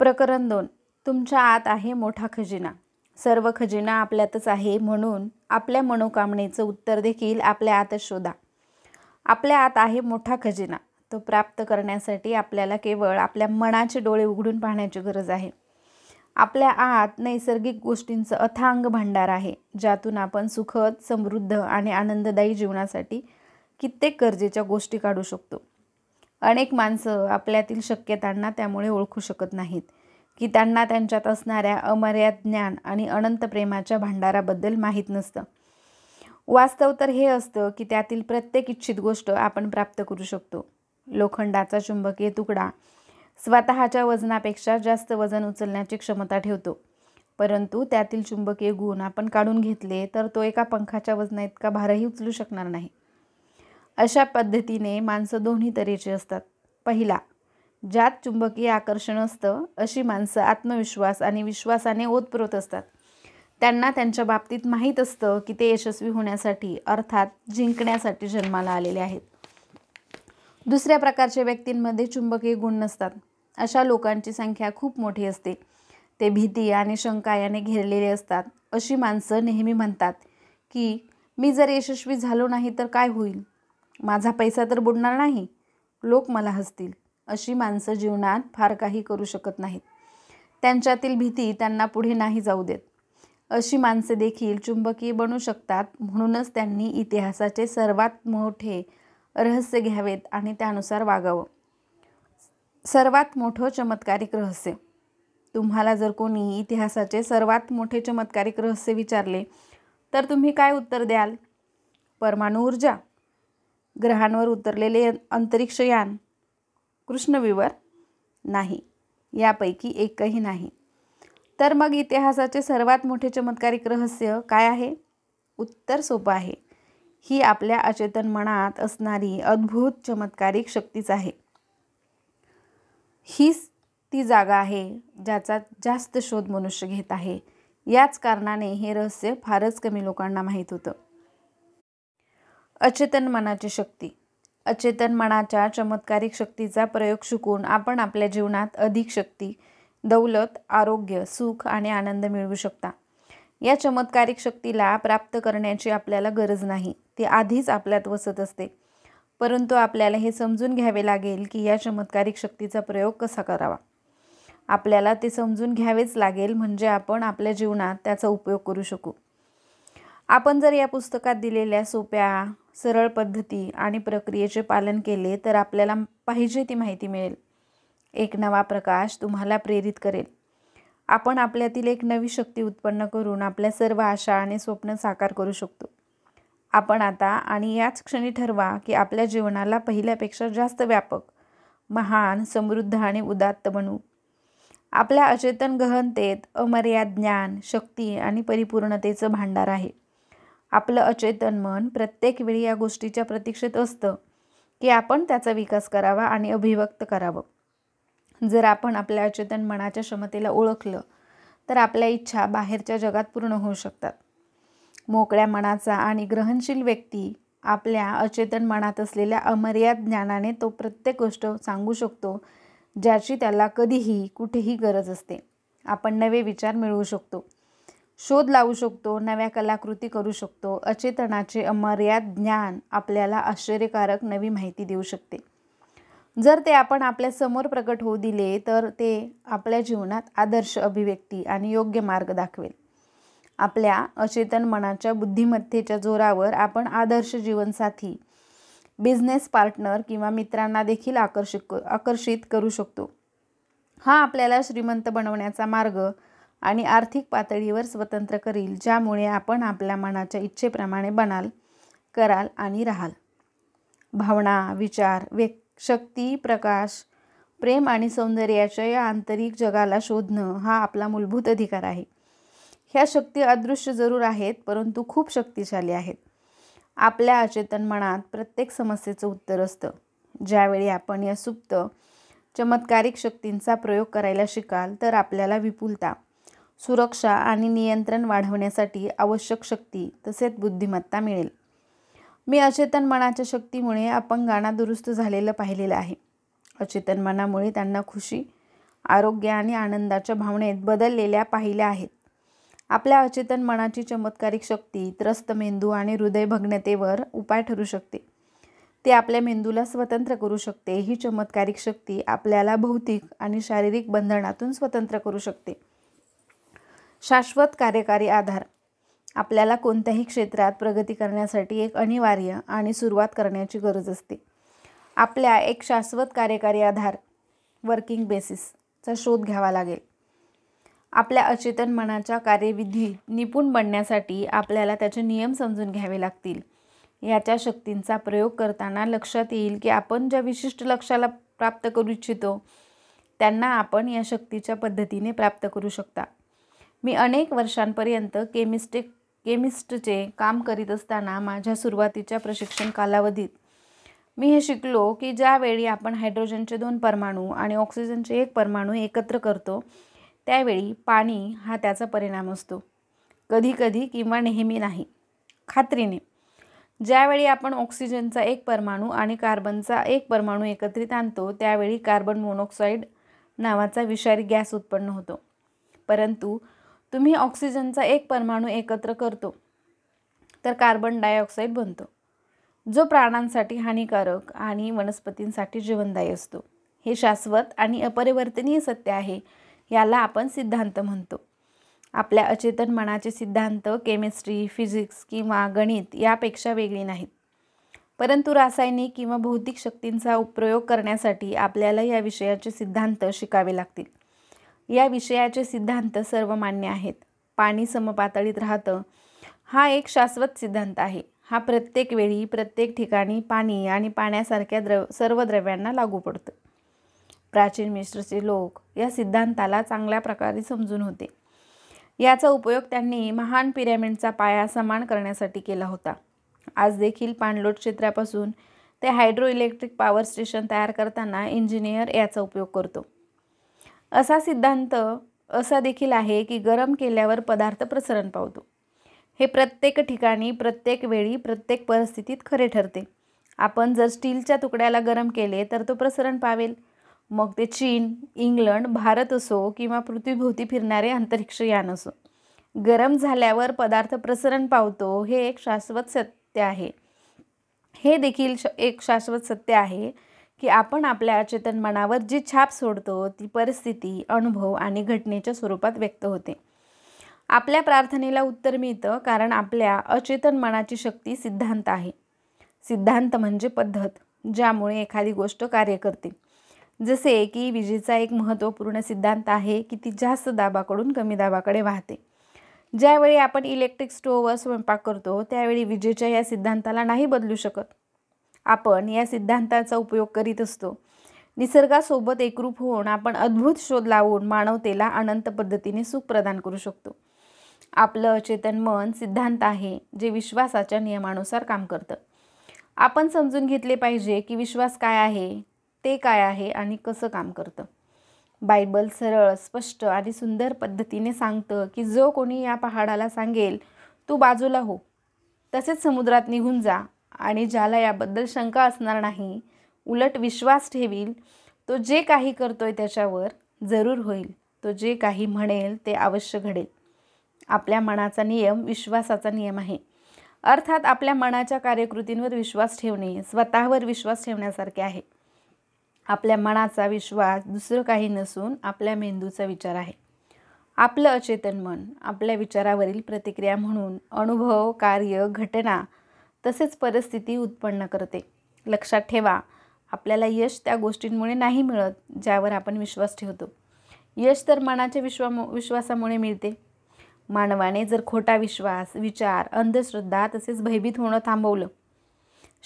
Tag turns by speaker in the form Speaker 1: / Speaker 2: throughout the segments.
Speaker 1: प्रकरण दोन तुमच्या आत आहे मोठा खजिना सर्व खजिना आपल्यातच आहे म्हणून आपल्या मनोकामनेचं उत्तर देखील आपल्या आतच शोधा आपल्या आत आहे मोठा खजिना तो प्राप्त करण्यासाठी आपल्याला केवळ आपल्या मनाचे डोळे उघडून पाहण्याची गरज आहे आपल्या आत नैसर्गिक गोष्टींचं अथांग भांडार आहे ज्यातून आपण सुखद समृद्ध आणि आनंददायी जीवनासाठी कित्येक गरजेच्या गोष्टी काढू शकतो अनेक माणसं आपल्यातील शक्यतांना त्यामुळे ओळखू शकत नाहीत की त्यांना त्यांच्यात असणाऱ्या अमर्याद ज्ञान आणि अनंत प्रेमाच्या भांडाराबद्दल माहीत नसतं वास्तव तर हे असतं की त्यातील प्रत्येक इच्छित गोष्ट आपण प्राप्त करू शकतो लोखंडाचा चुंबकीय तुकडा स्वतःच्या वजनापेक्षा जास्त वजन उचलण्याची क्षमता ठेवतो परंतु त्यातील चुंबकीय गुण आपण काढून घेतले तर तो एका पंखाच्या वजना इतका भारही उचलू शकणार नाही अशा पद्धतीने माणसं दोन्ही तऱ्हेची असतात पहिला ज्यात चुंबकीय आकर्षण असतं अशी माणसं आत्मविश्वास आणि विश्वासाने ओतप्रोत असतात त्यांना त्यांच्या बाबतीत माहीत असतं की ते यशस्वी होण्यासाठी अर्थात जिंकण्यासाठी जन्माला आलेले आहेत दुसऱ्या प्रकारच्या व्यक्तींमध्ये चुंबकीय गुण नसतात अशा लोकांची संख्या खूप मोठी असते ते भीती आणि शंका याने घेरलेले असतात अशी माणसं नेहमी म्हणतात की मी जर यशस्वी झालो नाही तर काय होईल माझा पैसा तर बुडणार नाही लोक मला हसतील अशी माणसं जीवनात फार काही करू शकत नाहीत त्यांच्यातील भीती त्यांना पुढे नाही जाऊ देत अशी माणसे देखील चुंबकीय बनू शकतात म्हणूनच त्यांनी इतिहासाचे सर्वात मोठे रहस्य घ्यावेत आणि त्यानुसार वागावं सर्वात मोठं चमत्कारिक रहस्य तुम्हाला जर कोणी इतिहासाचे सर्वात मोठे चमत्कारिक रहस्य विचारले तर तुम्ही काय उत्तर द्याल परमाणु ऊर्जा ग्रहांवर उतरलेले अंतरिक्षयान कृष्णविवर नाही यापैकी एकही नाही तर मग इतिहासाचे सर्वात मोठे चमत्कारिक रहस्य काय आहे उत्तर सोपं आहे ही आपल्या अचेतन मनात असणारी अद्भुत चमत्कारिक शक्तीच आहे हीच ती जागा आहे ज्याचा जास्त शोध मनुष्य घेत आहे याच कारणाने हे रहस्य फारच कमी लोकांना माहीत होतं अचेतन मनाची शक्ती अचेतन मनाच्या चमत्कारिक शक्तीचा प्रयोग शिकून आपण आपल्या जीवनात अधिक शक्ती दौलत आरोग्य सुख आणि आनंद मिळवू शकता या चमत्कारिक शक्तीला प्राप्त करण्याची आपल्याला गरज नाही ती आधीच आपल्यात वसत असते परंतु आपल्याला हे समजून घ्यावे लागेल की या चमत्कारिक शक्तीचा प्रयोग कसा करावा आपल्याला ते समजून घ्यावेच लागेल म्हणजे आपण आपल्या जीवनात त्याचा उपयोग करू शकू आपण जर या पुस्तकात दिलेल्या सोप्या सरळ पद्धती आणि प्रक्रियेचे पालन केले तर आपल्याला पाहिजे ती माहिती मिळेल एक नवा प्रकाश तुम्हाला प्रेरित करेल आपण आपल्यातील एक नवी शक्ती उत्पन्न करून आपल्या सर्व आशा आणि स्वप्न साकार करू शकतो आपण आता आणि याच क्षणी ठरवा की आपल्या जीवनाला पहिल्यापेक्षा जास्त व्यापक महान समृद्ध आणि उदात्त बनू आपल्या अचेतन गहनतेत अमर्याद ज्ञान शक्ती आणि परिपूर्णतेचं भांडार आहे आपलं अचेतन मन प्रत्येक वेळी या गोष्टीच्या प्रतीक्षेत असतं की आपण त्याचा विकास करावा आणि अभिव्यक्त करावं जर आपण आपल्या अचेतन मनाच्या क्षमतेला ओळखलं तर आपल्या इच्छा बाहेरच्या जगात पूर्ण होऊ शकतात मोकळ्या मनाचा आणि ग्रहणशील व्यक्ती आपल्या अचेतन मनात असलेल्या अमर्याद ज्ञानाने तो प्रत्येक गोष्ट सांगू शकतो ज्याची त्याला कधीही कुठेही गरज असते आपण नवे विचार मिळवू शकतो शोध लावू शकतो नव्या कलाकृती करू शकतो अचेतनाचे अमर्याद ज्ञान आपल्याला आश्चर्यकारक नवी माहिती देऊ शकते जर ते आपण आपल्यासमोर प्रकट होऊ दिले तर ते आपल्या जीवनात आदर्श अभिव्यक्ती आणि योग्य मार्ग दाखवेल आपल्या अचेतन मनाच्या बुद्धिमत्तेच्या जोरावर आपण आदर्श जीवनसाथी बिझनेस पार्टनर किंवा मित्रांना देखील आकर्षित आकर्षित करू शकतो हा आपल्याला श्रीमंत बनवण्याचा मार्ग आणि आर्थिक पातळीवर स्वतंत्र करील ज्यामुळे आपण आपल्या मनाच्या इच्छेप्रमाणे बनाल कराल आणि राहाल भावना विचार व्यक् शक्ती प्रकाश प्रेम आणि सौंदर्याच्या या आंतरिक जगाला शोधणं हा आपला मूलभूत अधिकार आहे ह्या शक्ती अदृश्य जरूर आहेत परंतु खूप शक्तिशाली आहेत आपल्या अचेतन मनात प्रत्येक समस्येचं उत्तर असतं ज्यावेळी आपण या सुप्त चमत्कारिक शक्तींचा प्रयोग करायला शिकाल तर आपल्याला विपुलता सुरक्षा आणि नियंत्रण वाढवण्यासाठी आवश्यक शक्ती तसेच बुद्धिमत्ता मिळेल मी अचेतन मनाच्या शक्तीमुळे आपण गाणं दुरुस्त झालेलं पाहिलेलं आहे अचेतन मनामुळे त्यांना खुशी आरोग्य आणि आनंदाच्या भावनेत बदललेल्या पाहिल्या आहेत आपल्या अचेतन मनाची चमत्कारिक शक्ती त्रस्त मेंदू आणि हृदय भग्नतेवर उपाय ठरू शकते ते आपल्या मेंदूला स्वतंत्र करू शकते ही चमत्कारिक शक्ती आपल्याला भौतिक आणि शारीरिक बंधनातून स्वतंत्र करू शकते शाश्वत कार्यकारी आधार आपल्याला कोणत्याही क्षेत्रात प्रगती करण्यासाठी एक अनिवार्य आणि सुरुवात करण्याची गरज असते आपल्या एक शाश्वत कार्यकारी आधार वर्किंग बेसिसचा शोध घ्यावा लागेल आपल्या अचेतन मनाच्या कार्यविधी निपुण बनण्यासाठी आपल्याला त्याचे नियम समजून घ्यावे लागतील याच्या शक्तींचा प्रयोग करताना लक्षात येईल की आपण ज्या विशिष्ट लक्षाला प्राप्त करू इच्छितो त्यांना आपण या शक्तीच्या पद्धतीने प्राप्त करू शकता मी अनेक वर्षांपर्यंत केमिस्टिक केमिस्टचे काम करीत असताना माझ्या सुरुवातीच्या प्रशिक्षण कालावधीत मी हे शिकलो की ज्यावेळी आपण हायड्रोजनचे दोन परमाणू आणि ऑक्सिजनचे एक परमाणू एकत्र करतो त्यावेळी पाणी हा त्याचा परिणाम असतो कधीकधी किंवा नेहमी नाही खात्रीने ज्यावेळी आपण ऑक्सिजनचा एक परमाणू आणि कार्बनचा एक परमाणू एकत्रित आणतो त्यावेळी कार्बन मोनॉक्साईड नावाचा विषारी गॅस उत्पन्न होतो परंतु तुम्ही ऑक्सिजनचा एक परमाणू एकत्र करतो तर कार्बन डायऑक्साईड बनतो जो प्राणांसाठी हानिकारक आणि वनस्पतींसाठी जीवनदायी असतो हे शाश्वत आणि अपरिवर्तनीय सत्य आहे याला आपण सिद्धांत म्हणतो आपल्या अचेतन मनाचे सिद्धांत केमिस्ट्री फिजिक्स किंवा गणित यापेक्षा वेगळी नाहीत परंतु रासायनिक किंवा भौतिक शक्तींचा उपयोग करण्यासाठी आपल्याला या विषयाचे सिद्धांत शिकावे लागतील या विषयाचे सिद्धांत सर्वमान्य आहेत पाणी समपातळीत राहतं हा एक शाश्वत सिद्धांत आहे हा प्रत्येक वेळी प्रत्येक ठिकाणी पाणी आणि पाण्यासारख्या द्रव सर्व द्रव्यांना लागू पडतं प्राचीन मिश्रचे लोक या सिद्धांताला चांगल्या प्रकारे समजून होते याचा उपयोग त्यांनी महान पिरॅमिडचा पाया समान करण्यासाठी केला होता आज देखील पाणलोट क्षेत्रापासून ते हायड्रो इलेक्ट्रिक पॉवर स्टेशन तयार करताना इंजिनियर याचा उपयोग करतो असा सिद्धांत असा देखील आहे की गरम केल्यावर पदार्थ प्रसरण पावतो हे प्रत्येक ठिकाणी प्रत्येक वेळी प्रत्येक परिस्थितीत खरे ठरते आपण जर स्टीलच्या तुकड्याला गरम केले तर तो प्रसरण पावेल मग ते चीन इंग्लंड भारत असो किंवा पृथ्वीभोवती फिरणारे अंतरिक्ष यान असो गरम झाल्यावर पदार्थ प्रसरण पावतो हे एक शाश्वत सत्य आहे हे देखील श एक शाश्वत सत्य आहे की आपण आपल्या अचेतन मनावर जी छाप सोडतो ती परिस्थिती अनुभव आणि घटनेच्या स्वरूपात व्यक्त होते आपल्या प्रार्थनेला उत्तर मिळतं कारण आपल्या अचेतन मनाची शक्ती सिद्धांत आहे सिद्धांत म्हणजे पद्धत ज्यामुळे एखादी गोष्ट कार्य करते जसे की विजेचा एक महत्त्वपूर्ण सिद्धांत आहे की ती जास्त दाबाकडून कमी दाबाकडे वाहते ज्यावेळी आपण इलेक्ट्रिक स्टोववर स्वयंपाक करतो त्यावेळी विजेच्या या सिद्धांताला नाही बदलू शकत आपण या सिद्धांताचा उपयोग करीत असतो निसर्गासोबत एकरूप होऊन आपण अद्भुत शोध लावून मानवतेला अनंत पद्धतीने सुख प्रदान करू शकतो आपलं अचेतन मन सिद्धांत आहे जे विश्वासाच्या नियमानुसार काम करतं आपण समजून घेतले पाहिजे की विश्वास काय आहे ते काय आहे आणि कसं काम करतं बायबल सरळ स्पष्ट आणि सुंदर पद्धतीने सांगतं की जो कोणी या पहाडाला सांगेल तू बाजूला हो तसेच समुद्रात निघून जा आणि ज्याला याबद्दल शंका असणार नाही उलट विश्वास ठेवील तो जे काही करतोय त्याच्यावर जरूर होईल तो जे काही म्हणेल ते अवश्य घडेल आपल्या मनाचा नियम विश्वासाचा नियम आहे अर्थात आपल्या मनाच्या कार्यकृतींवर विश्वास ठेवणे स्वतःवर विश्वास ठेवण्यासारखे आहे आपल्या मनाचा विश्वास दुसरं काही नसून आपल्या मेंदूचा विचार आहे आपलं अचेतन मन आपल्या विचारावरील प्रतिक्रिया म्हणून अनुभव कार्य घटना तसेच परिस्थिती उत्पन्न करते लक्षात ठेवा आपल्याला यश त्या गोष्टींमुळे नाही मिळत ज्यावर आपण विश्वास ठेवतो यश तर मनाच्या विश्वा विश्वासामुळे मिळते मानवाने जर खोटा विश्वास विचार अंधश्रद्धा तसेच भयभीत होणं थांबवलं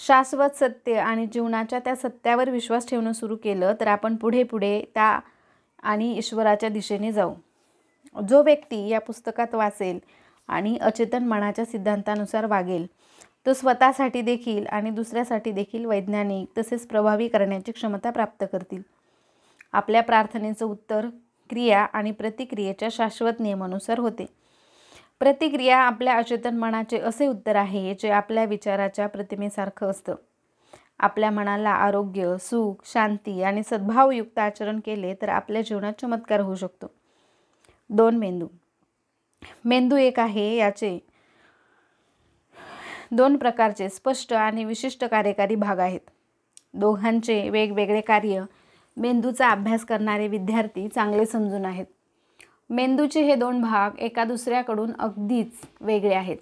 Speaker 1: शाश्वत सत्य आणि जीवनाच्या त्या सत्यावर विश्वास ठेवणं सुरू केलं तर आपण पुढे पुढे त्या आणि ईश्वराच्या दिशेने जाऊ जो व्यक्ती या पुस्तकात वाचेल आणि अचेतन मनाच्या सिद्धांतानुसार वागेल तो स्वतःसाठी देखील आणि दुसऱ्यासाठी देखील वैज्ञानिक तसेच प्रभावी करण्याची क्षमता प्राप्त करतील आपल्या प्रार्थनेचं उत्तर क्रिया आणि प्रतिक्रियेच्या शाश्वत नियमानुसार होते प्रतिक्रिया आपल्या अचेतन मनाचे असे उत्तर आहे जे आपल्या विचाराच्या प्रतिमेसारखं असतं आपल्या मनाला आरोग्य सुख शांती आणि सद्भावयुक्त आचरण केले तर आपल्या जीवनात चमत्कार होऊ शकतो दोन मेंदू मेंदू एक आहे याचे दोन प्रकारचे स्पष्ट आणि विशिष्ट कार्यकारी भाग आहेत दोघांचे वेगवेगळे कार्य मेंदूचा अभ्यास करणारे विद्यार्थी चांगले समजून आहेत मेंदूचे हे दोन भाग एका दुसऱ्याकडून अगदीच वेगळे आहेत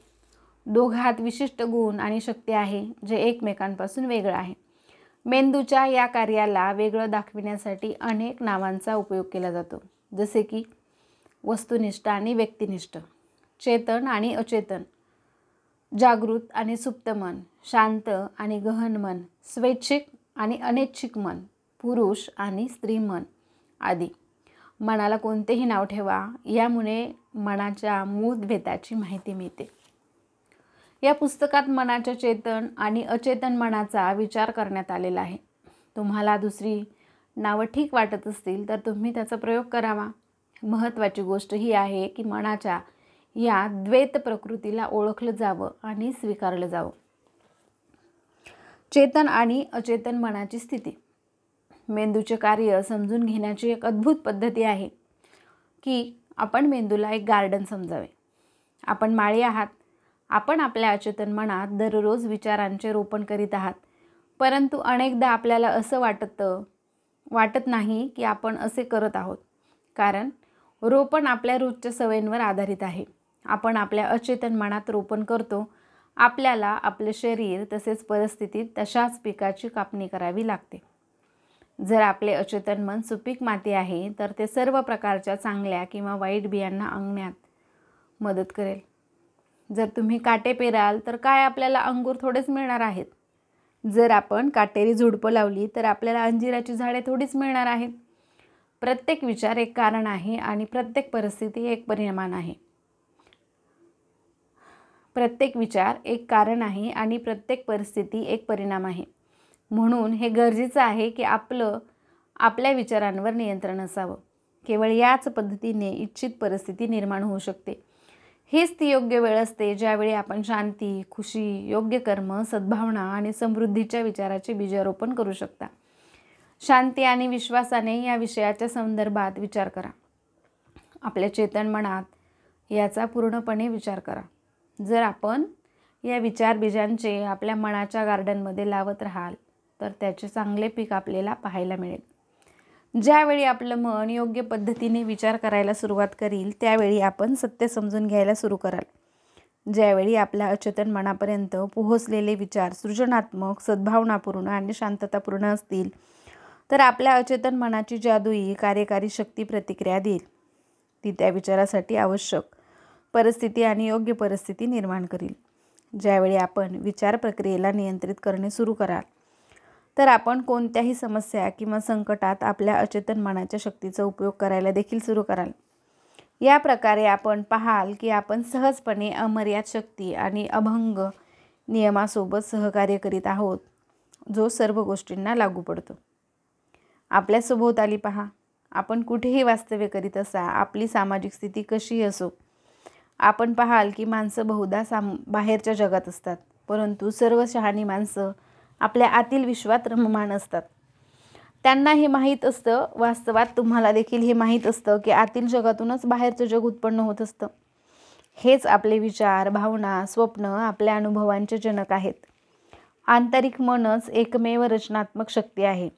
Speaker 1: दोघात विशिष्ट गुण आणि शक्ती आहे जे एकमेकांपासून वेगळं आहे मेंदूच्या या कार्याला वेगळं दाखविण्यासाठी अनेक नावांचा उपयोग केला जातो जसे की वस्तुनिष्ठ आणि व्यक्तिनिष्ठ चेतन आणि अचेतन जागृत आणि सुप्त मन शांत आणि गहन मन स्वैच्छिक आणि अनैच्छिक मन पुरुष आणि स्त्री मन आदी मनाला कोणतेही नाव ठेवा यामुळे मनाच्या मूळ माहिती मिळते या पुस्तकात मनाच्या चेतन आणि अचेतन मनाचा विचार करण्यात आलेला आहे तुम्हाला दुसरी नावं ठीक वाटत असतील तर तुम्ही त्याचा प्रयोग करावा महत्त्वाची गोष्ट ही आहे की मनाच्या या द्वैत प्रकृतीला ओळखलं जावं आणि स्वीकारलं जावं चेतन आणि अचेतन मनाची स्थिती मेंदूचे कार्य समजून घेण्याची एक अद्भुत पद्धती आहे की आपण मेंदूला एक गार्डन समजावे आपण माळी आहात आपण आपल्या अचेतन मनात दररोज विचारांचे रोपण करीत आहात परंतु अनेकदा आपल्याला असं वाटतं वाटत नाही की आपण असे करत आहोत कारण रोपण आपल्या रोजच्या सवयींवर आधारित आहे आपण आपल्या अचेतन मनात रोपण करतो आपल्याला आपले शरीर तसेच परिस्थितीत तशाच पिकाची कापणी करावी लागते जर आपले अचेतन मन सुपीक माती आहे तर ते सर्व प्रकारच्या चांगल्या किंवा वाईट बियांना अंगण्यात मदत करेल जर तुम्ही काटे पेराल तर काय आपल्याला अंगूर थोडेच मिळणार आहेत जर आपण काटेरी झुडपं लावली तर आपल्याला अंजिराची झाडे थोडीच मिळणार आहेत प्रत्येक विचार एक कारण आहे आणि प्रत्येक परिस्थिती एक परिणाम आहे प्रत्येक विचार एक कारण आहे आणि प्रत्येक परिस्थिती एक परिणाम आहे म्हणून हे गरजेचं आहे की आपलं आपल्या विचारांवर नियंत्रण असावं केवळ याच पद्धतीने इच्छित परिस्थिती निर्माण होऊ शकते हीच ती योग्य वेळ असते ज्यावेळी आपण शांती खुशी योग्य कर्म सद्भावना आणि समृद्धीच्या विचाराचे बीजारोपण करू शकता शांती आणि विश्वासाने या विषयाच्या संदर्भात विचार करा आपल्या चेतन मनात याचा पूर्णपणे विचार करा जर आपण या विचार बीजांचे आपल्या मनाच्या गार्डनमध्ये लावत राहाल तर त्याचे चांगले पीक आपल्याला पाहायला मिळेल ज्यावेळी आपलं मन योग्य पद्धतीने विचार करायला सुरुवात करील त्यावेळी आपण सत्य समजून घ्यायला सुरू कराल ज्यावेळी आपल्या अचेतन मनापर्यंत पोहोचलेले विचार सृजनात्मक सद्भावनापूर्ण आणि शांततापूर्ण असतील तर आपल्या अचेतन मनाची जादुई कार्यकारी शक्ती प्रतिक्रिया देईल ती त्या विचारासाठी आवश्यक परिस्थिती आणि योग्य परिस्थिती निर्माण करील ज्यावेळी आपण विचार प्रक्रियेला नियंत्रित करणे सुरू कराल तर आपण कोणत्याही समस्या किंवा संकटात आपल्या अचेतन मनाच्या शक्तीचा उपयोग करायला देखील सुरू कराल या प्रकारे आपण पाहाल की आपण सहजपणे अमर्याद शक्ती आणि अभंग नियमासोबत सहकार्य करीत आहोत जो सर्व गोष्टींना लागू पडतो आपल्या सभोवताली पहा आपण कुठेही वास्तव्य करीत असा आपली सामाजिक स्थिती कशीही असो आपण पाहाल की माणसं बहुधा साम बाहेरच्या जगात असतात परंतु सर्व शहाणी माणसं आपल्या आतील विश्वात रममाण असतात त्यांना हे माहीत असतं वास्तवात तुम्हाला देखील हे माहीत असतं की आतील जगातूनच बाहेरचं जग उत्पन्न होत असतं हेच आपले विचार भावना स्वप्न आपल्या अनुभवांचे जनक आहेत आंतरिक मनच एकमेव रचनात्मक शक्ती आहे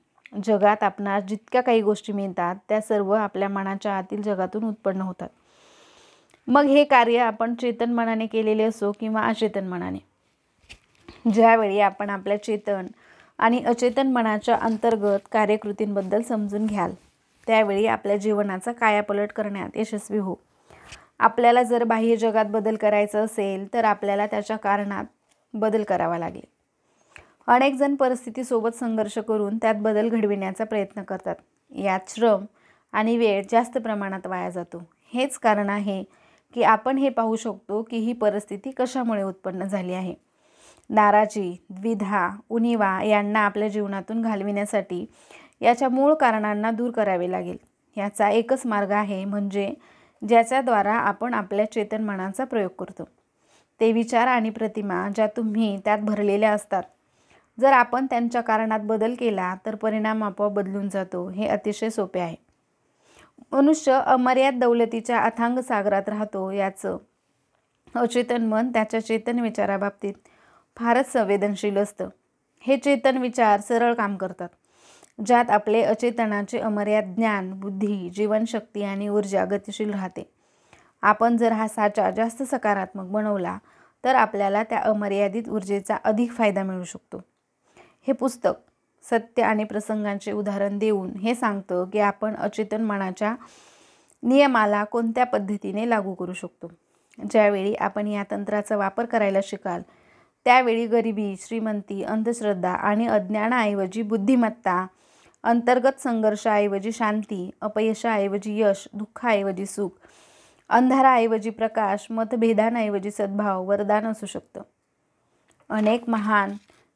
Speaker 1: जगात आपणास जितक्या काही गोष्टी मिळतात त्या सर्व आपल्या मनाच्या आतील जगातून उत्पन्न होतात मग हे कार्य आपण चेतन मनाने केलेले असो किंवा अचेतन मनाने ज्यावेळी आपण आपल्या चेतन आणि अचेतन मनाच्या अंतर्गत कार्यकृतींबद्दल समजून घ्याल त्यावेळी आपल्या जीवनाचा कायापलट करण्यात यशस्वी हो आपल्याला जर बाह्य जगात बदल करायचं असेल तर आपल्याला त्याच्या कारणात बदल करावा लागेल अनेक जण परिस्थितीसोबत संघर्ष करून त्यात बदल घडविण्याचा प्रयत्न करतात यात श्रम आणि वेळ जास्त प्रमाणात वाया जातो हेच कारण आहे की आपण हे पाहू शकतो की ही परिस्थिती कशामुळे उत्पन्न झाली आहे नाराजी द्विधा उनिवा यांना आपल्या जीवनातून घालविण्यासाठी याच्या मूळ कारणांना दूर करावे लागेल याचा एकच मार्ग आहे म्हणजे ज्याच्याद्वारा आपण आपल्या चेतन मनाचा प्रयोग करतो ते विचार आणि प्रतिमा ज्या तुम्ही त्यात भरलेल्या असतात जर आपण त्यांच्या कारणात बदल केला तर परिणाम आपोआप बदलून जातो हे अतिशय सोपे आहे मनुष्य अमर्याद दौलतीच्या अथांग सागरात राहतो याचं अचेतन मन त्याच्या चेतन विचाराबाबतीत फारच संवेदनशील असतं हे चेतन विचार सरळ काम करतात ज्यात आपले अचेतनाचे अमर्याद ज्ञान बुद्धी जीवनशक्ती आणि ऊर्जा गतिशील राहते आपण जर हा साचा जास्त सकारात्मक बनवला तर आपल्याला त्या अमर्यादित ऊर्जेचा अधिक फायदा मिळू शकतो हे पुस्तक सत्य आणि प्रसंगांचे उदाहरण देऊन हे सांगतं की आपण अचेतन मनाच्या नियमाला कोणत्या पद्धतीने लागू करू शकतो ज्यावेळी आपण या तंत्राचा वापर करायला शिकाल त्यावेळी गरिबी श्रीमंती अंधश्रद्धा आणि अज्ञानाऐवजी बुद्धिमत्ता अंतर्गत संघर्षाऐवजी शांती अपयशाऐवजी यश दुःखाऐवजी सुख अंधाराऐवजी प्रकाश मतभेदांऐवजी सद्भाव वरदान असू शकतं अनेक महान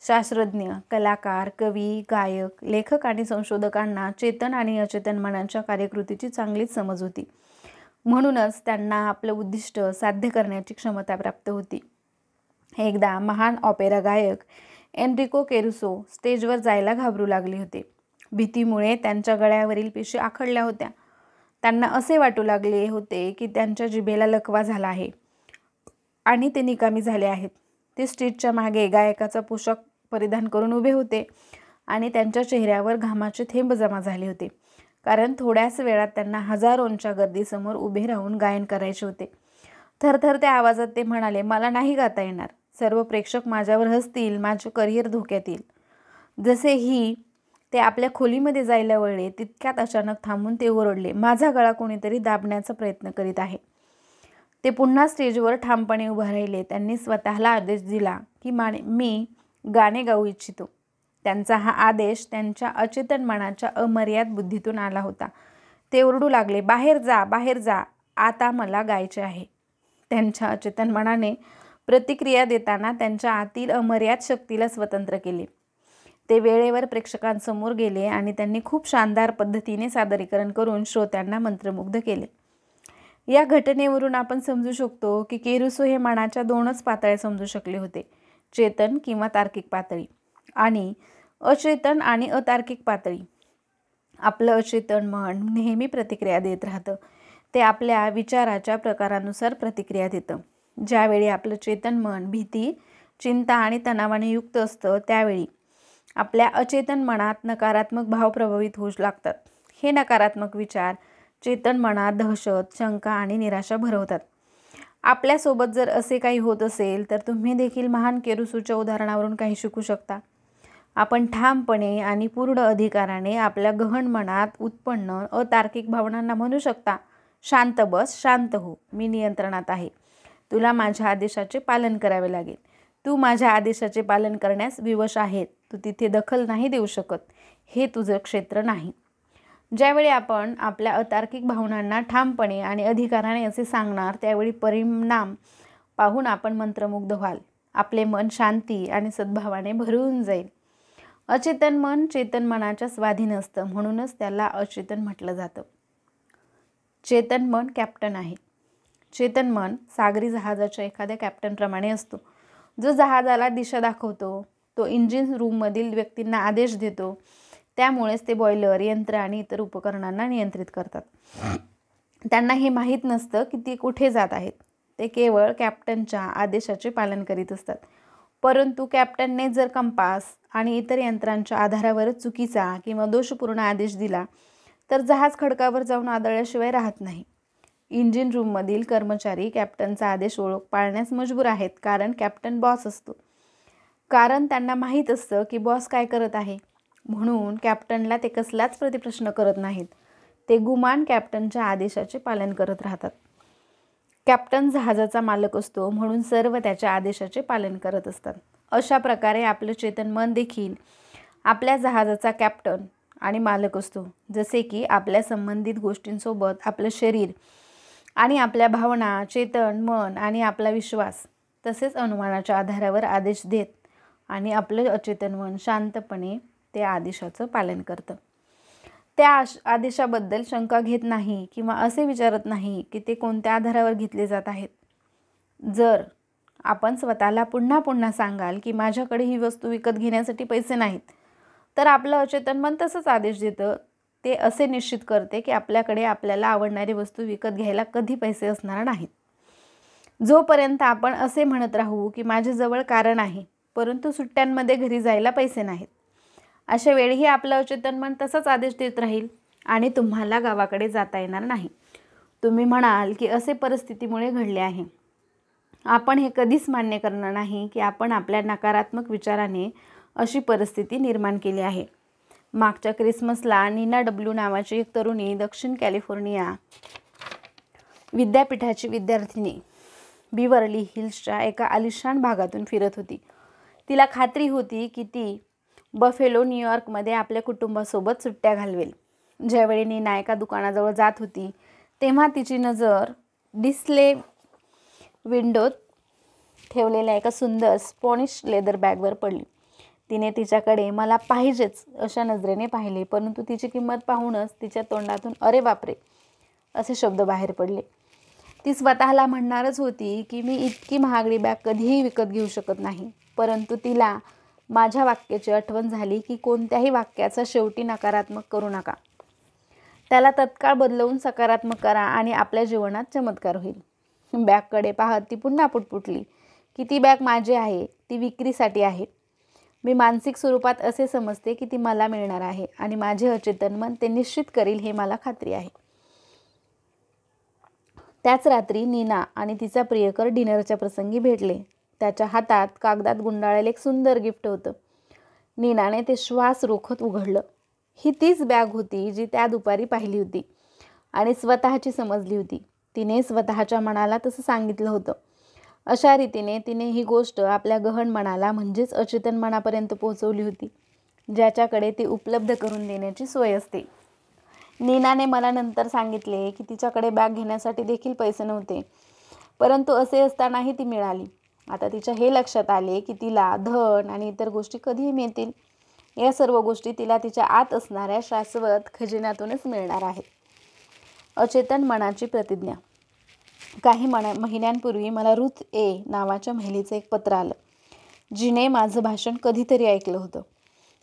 Speaker 1: शास्त्रज्ञ कलाकार कवी गायक लेखक आणि संशोधकांना चेतन आणि अचेतन मनांच्या कार्यकृतीची चांगलीच समज होती म्हणूनच त्यांना आपलं उद्दिष्ट साध्य करण्याची क्षमता प्राप्त होती एकदा महान ऑपेरा गायक एनरिको केरुसो स्टेजवर जायला घाबरू लागले होते भीतीमुळे त्यांच्या गळ्यावरील पेशी आखडल्या होत्या त्यांना असे वाटू लागले होते की त्यांच्या जिभेला लकवा झाला आहे आणि ते निकामी झाले आहेत ते स्टेजच्या मागे गायकाचा पोशाख परिधान करून उभे होते आणि त्यांच्या चेहऱ्यावर घामाचे थेंब जमा झाले होते कारण थोड्याच वेळात त्यांना हजारोंच्या गर्दीसमोर उभे राहून गायन करायचे होते थरथर त्या आवाजात ते म्हणाले मला नाही गाता येणार सर्व प्रेक्षक माझ्यावर हसतील माझे करिअर धोक्यात येईल जसे ही ते आपल्या खोलीमध्ये जायला वळले तितक्यात अचानक थांबून ते ओरडले माझा गळा कोणीतरी दाबण्याचा प्रयत्न करीत आहे ते पुन्हा स्टेजवर ठामपणे उभे राहिले त्यांनी स्वतःला आदेश दिला की माने मी गाणे गाऊ इच्छितो त्यांचा हा आदेश त्यांच्या अचेतन मनाच्या अमर्याद बुद्धीतून आला होता ते ओरडू लागले बाहेर जा बाहेर जा आता मला गायचे आहे त्यांच्या अचेतन मनाने प्रतिक्रिया देताना त्यांच्या आतील अमर्याद शक्तीला स्वतंत्र केले ते वेळेवर प्रेक्षकांसमोर गेले आणि त्यांनी खूप शानदार पद्धतीने सादरीकरण करून श्रोत्यांना मंत्रमुग्ध केले या घटनेवरून आपण समजू शकतो की केरुसो हे मनाच्या दोनच पातळ्या समजू शकले होते चेतन किंवा तार्किक पातळी आणि अचेतन आणि अतार्किक पातळी आपलं अचेतन मन नेहमी प्रतिक्रिया देत राहतं ते आपल्या विचाराच्या प्रकारानुसार प्रतिक्रिया देतं ज्यावेळी आपलं चेतन मन भीती चिंता आणि तणावाने युक्त असतं त्यावेळी आपल्या अचेतन मनात नकारात्मक भाव प्रभावित होऊ लागतात हे नकारात्मक विचार चेतन मनात दहशत शंका आणि निराशा भरवतात आपल्यासोबत जर असे काही होत असेल तर तुम्ही देखील महान केरुसूच्या उदाहरणावरून काही शिकू शकता आपण ठामपणे आणि पूर्ण अधिकाराने आपल्या गहन मनात उत्पन्न अतार्किक भावनांना म्हणू शकता शांत बस शांत हो मी नियंत्रणात आहे तुला माझ्या आदेशाचे पालन करावे लागेल तू माझ्या आदेशाचे पालन करण्यास विवश आहे तू तिथे दखल नाही देऊ शकत हे तुझं क्षेत्र नाही ज्यावेळी आपण आपल्या अतार्किक भावनांना ठामपणे आणि अधिकाराने असे सांगणार त्यावेळी परिणाम पाहून आपण मंत्रमुग्ध व्हाल आपले मन शांती आणि सद्भावाने भरून जाईल अचेतन मन चेतन मनाच्या स्वाधीन असतं म्हणूनच त्याला अचेतन म्हटलं जातं चेतन मन कॅप्टन आहे चेतन मन सागरी जहाजाच्या एखाद्या कॅप्टनप्रमाणे असतो जो जहाजाला दिशा दाखवतो तो इंजिन रूममधील व्यक्तींना आदेश देतो त्यामुळेच ते बॉयलर यंत्र आणि इतर उपकरणांना नियंत्रित करतात त्यांना हे माहीत नसतं की ती कुठे जात आहेत ते केवळ कॅप्टनच्या आदेशाचे पालन करीत असतात परंतु कॅप्टनने जर कंपास आणि इतर यंत्रांच्या आधारावर चुकीचा किंवा दोषपूर्ण आदेश दिला तर जहाज खडकावर जाऊन आदळल्याशिवाय राहत नाही इंजिन रूममधील कर्मचारी कॅप्टनचा आदेश ओळख पाळण्यास मजबूर आहेत कारण कॅप्टन बॉस असतो कारण त्यांना माहीत असतं की बॉस काय करत आहे म्हणून कॅप्टनला ते कसलाच प्रतिप्रश्न करत नाहीत ते गुमान कॅप्टनच्या आदेशाचे पालन करत राहतात कॅप्टन जहाजाचा मालक असतो म्हणून सर्व त्याच्या आदेशाचे पालन करत असतात अशा प्रकारे आपलं चेतन मन देखील आपल्या जहाजाचा कॅप्टन आणि मालक असतो जसे की आपल्या संबंधित गोष्टींसोबत आपलं शरीर आणि आपल्या भावना चेतन मन आणि आपला विश्वास तसेच अनुमानाच्या आधारावर आदेश देत आणि आपलं अचेतन मन शांतपणे ते आदेशाचं पालन करतं त्या आश आदेशाबद्दल शंका घेत नाही किंवा असे विचारत नाही की ते कोणत्या आधारावर घेतले जात आहेत जर आपण स्वतःला पुन्हा पुन्हा सांगाल की माझ्याकडे ही वस्तू विकत घेण्यासाठी पैसे नाहीत तर आपलं अचेतन मन तसंच आदेश देतं ते असे निश्चित करते की आपल्याकडे आपल्याला आवडणारी वस्तू विकत घ्यायला कधी पैसे असणार नाहीत जोपर्यंत आपण असे म्हणत राहू की माझ्याजवळ कारण आहे परंतु सुट्ट्यांमध्ये घरी जायला पैसे नाहीत अशा वेळीही आपलं अचेतन मन तसंच आदेश देत राहील आणि तुम्हाला गावाकडे जाता येणार नाही तुम्ही म्हणाल की असे परिस्थितीमुळे घडले आहे आपण हे कधीच मान्य करणार नाही की आपण आपल्या नकारात्मक विचाराने अशी परिस्थिती निर्माण केली आहे मागच्या क्रिसमसला नीना डब्ल्यू नावाची एक तरुणी दक्षिण कॅलिफोर्निया विद्यापीठाची विद्यार्थिनी बिवर्ली हिल्सच्या एका आलिशान भागातून फिरत होती तिला खात्री होती की ती बफेलो न्यूयॉर्कमध्ये आपल्या कुटुंबासोबत सुट्ट्या घालवेल ज्यावेळी नी नायका दुकानाजवळ जात होती तेव्हा तिची नजर डिस्ले विंडोत ठेवलेल्या एका सुंदर स्पॉनिश लेदर बॅगवर पडली तिने तिच्याकडे मला पाहिजेच अशा नजरेने पाहिले परंतु तिची किंमत पाहूनच तिच्या तोंडातून अरे बापरे असे शब्द बाहेर पडले ती स्वतःला म्हणणारच होती की मी इतकी महागडी बॅग कधीही विकत घेऊ शकत नाही परंतु तिला माझ्या वाक्याची आठवण झाली की कोणत्याही वाक्याचा शेवटी नकारात्मक करू नका त्याला तत्काळ बदलवून सकारात्मक करा आणि आपल्या जीवनात चमत्कार होईल बॅगकडे पाहत ती पुन्हा पुटपुटली की ती बॅग माझी आहे ती विक्रीसाठी आहे मी मानसिक स्वरूपात असे समजते की ती मला मिळणार आहे आणि माझे अचेतन मन ते निश्चित करील हे मला खात्री आहे त्याच रात्री नीना आणि तिचा प्रियकर डिनरच्या प्रसंगी भेटले त्याच्या हातात कागदात गुंडाळलेलं एक सुंदर गिफ्ट होतं नीनाने ते श्वास रोखत उघडलं ही तीच बॅग होती जी त्या दुपारी पाहिली होती आणि स्वतःची समजली होती तिने स्वतःच्या मनाला तसं सांगितलं होतं अशा रीतीने तिने ही गोष्ट आपल्या गहन मनाला म्हणजेच अचेतन मनापर्यंत पोहोचवली होती ज्याच्याकडे ती उपलब्ध करून देण्याची सोय असते नीनाने मला नंतर सांगितले की तिच्याकडे बॅग घेण्यासाठी देखील पैसे नव्हते परंतु असे असतानाही ती मिळाली आता तिच्या हे लक्षात आले की तिला धन आणि इतर गोष्टी कधीही मिळतील या सर्व गोष्टी तिला तिच्या आत असणाऱ्या शाश्वत खजिन्यातूनच मिळणार आहे अचेतन मनाची प्रतिज्ञा काही मना महिन्यांपूर्वी मला रुथ ए नावाच्या महिलेचं एक पत्र आलं जिने माझं भाषण कधीतरी ऐकलं होतं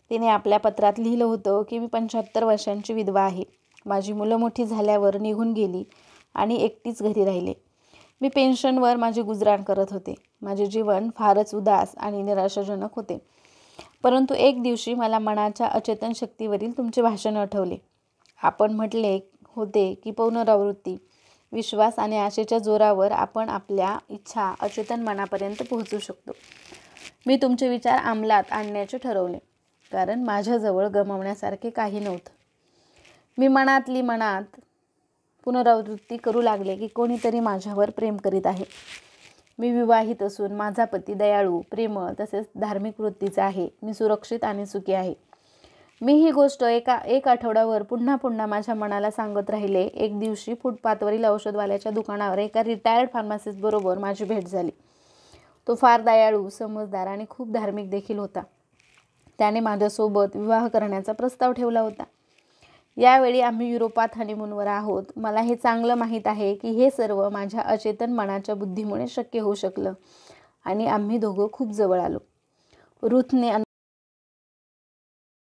Speaker 1: तिने आपल्या पत्रात लिहिलं होतं की मी पंच्याहत्तर वर्षांची विधवा आहे माझी मुलं मोठी झाल्यावर निघून गेली आणि एकटीच घरी राहिले मी पेन्शनवर माझे गुजराण करत होते माझे जीवन फारच उदास आणि निराशाजनक होते परंतु एक दिवशी मला मनाच्या अचेतन शक्तीवरील तुमचे भाषण आठवले आपण म्हटले होते की पुनरावृत्ती विश्वास आणि आशेच्या जोरावर आपण आपल्या इच्छा अचेतन मनापर्यंत पोहोचू शकतो मी तुमचे विचार अंमलात आणण्याचे ठरवले कारण माझ्याजवळ गमावण्यासारखे काही नव्हतं मी मनातली मनात पुनरावृत्ती करू लागले की कोणीतरी माझ्यावर प्रेम करीत आहे मी विवाहित असून माझा पती दयाळू प्रेम तसेच धार्मिक वृत्तीचा आहे मी सुरक्षित आणि सुखी आहे मी ही गोष्ट एका एक आठवड्यावर पुन्हा पुन्हा माझ्या मनाला सांगत राहिले एक दिवशी फुटपाथवरील औषधवाल्याच्या दुकानावर एका रिटायर्ड फार्मासिस्टबरोबर माझी भेट झाली तो फार दयाळू समजदार आणि खूप धार्मिक देखील होता त्याने माझ्यासोबत विवाह करण्याचा प्रस्ताव ठेवला होता यावेळी आम्ही युरोपात हनीमूनवर आहोत मला हे चांगलं माहीत आहे की हे सर्व माझ्या अचेतन मनाच्या बुद्धीमुळे शक्य होऊ शकलं आणि आम्ही दोघं खूप जवळ आलो रुथने